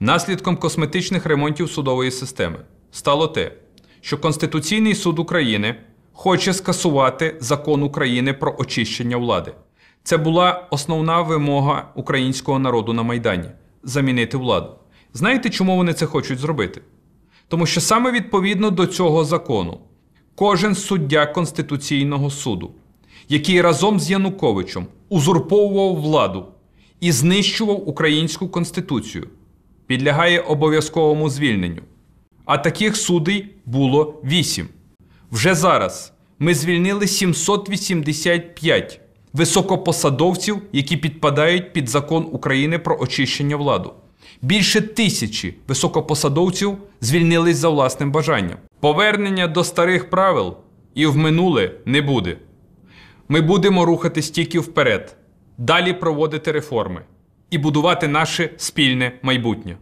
Наслідком косметичних ремонтів судової системи стало те, що Конституційний суд України хоче скасувати закон України про очищення влади. Це була основна вимога українського народу на Майдані замінити владу. Знаєте, чому вони це хочуть зробити? Тому що саме відповідно до цього закону кожен суддя Конституційного суду, який разом з Януковичем узурповував владу і знищував українську конституцію підлягає обов'язковому звільненню. А таких судей було 8. Вже зараз ми звільнили 785 високопосадовців, які підпадають під закон України про очищення владу. Більше тисячі високопосадовців звільнились за власним бажанням. Повернення до старих правил і в минуле не буде. Ми будемо рухатись тільки вперед, далі проводити реформи і будувати наше спільне майбутнє.